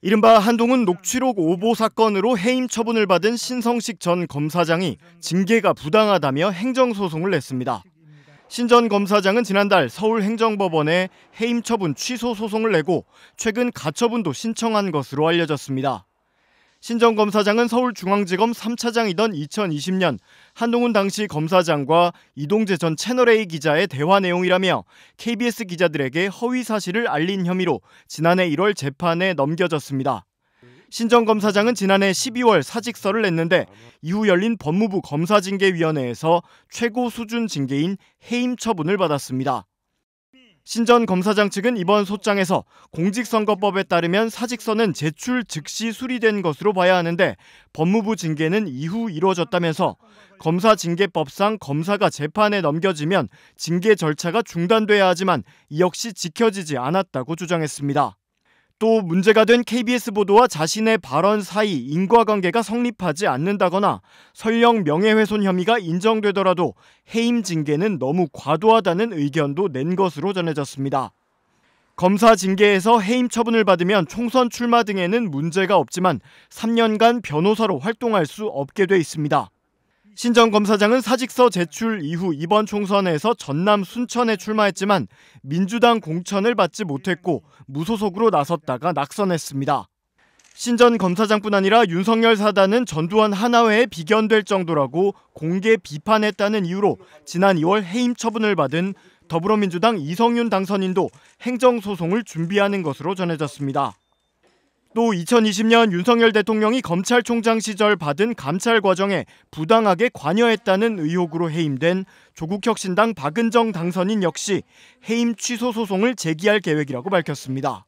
이른바 한동훈 녹취록 오보 사건으로 해임 처분을 받은 신성식 전 검사장이 징계가 부당하다며 행정소송을 냈습니다. 신 전 검사장은 지난달 서울행정법원에 해임 처분 취소 소송을 내고 최근 가처분도 신청한 것으로 알려졌습니다. 신정 검사장은 서울중앙지검 3차장이던 2020년 한동훈 당시 검사장과 이동재 전 채널A 기자의 대화 내용이라며 KBS 기자들에게 허위 사실을 알린 혐의로 지난해 1월 재판에 넘겨졌습니다. 신정 검사장은 지난해 12월 사직서를 냈는데 이후 열린 법무부 검사징계위원회에서 최고 수준 징계인 해임 처분을 받았습니다. 신전 검사장 측은 이번 소장에서 공직선거법에 따르면 사직서는 제출 즉시 수리된 것으로 봐야 하는데 법무부 징계는 이후 이루어졌다면서 검사 징계법상 검사가 재판에 넘겨지면 징계 절차가 중단돼야 하지만 이 역시 지켜지지 않았다고 주장했습니다. 또 문제가 된 KBS 보도와 자신의 발언 사이 인과관계가 성립하지 않는다거나 설령 명예훼손 혐의가 인정되더라도 해임 징계는 너무 과도하다는 의견도 낸 것으로 전해졌습니다. 검사 징계에서 해임 처분을 받으면 총선 출마 등에는 문제가 없지만 3년간 변호사로 활동할 수 없게 돼 있습니다. 신정 검사장은 사직서 제출 이후 이번 총선에서 전남 순천에 출마했지만 민주당 공천을 받지 못했고 무소속으로 나섰다가 낙선했습니다. 신전 검사장뿐 아니라 윤석열 사단은 전두환 하나회에 비견될 정도라고 공개 비판했다는 이유로 지난 2월 해임 처분을 받은 더불어민주당 이성윤 당선인도 행정소송을 준비하는 것으로 전해졌습니다. 또 2020년 윤석열 대통령이 검찰총장 시절 받은 감찰 과정에 부당하게 관여했다는 의혹으로 해임된 조국혁신당 박은정 당선인 역시 해임 취소 소송을 제기할 계획이라고 밝혔습니다.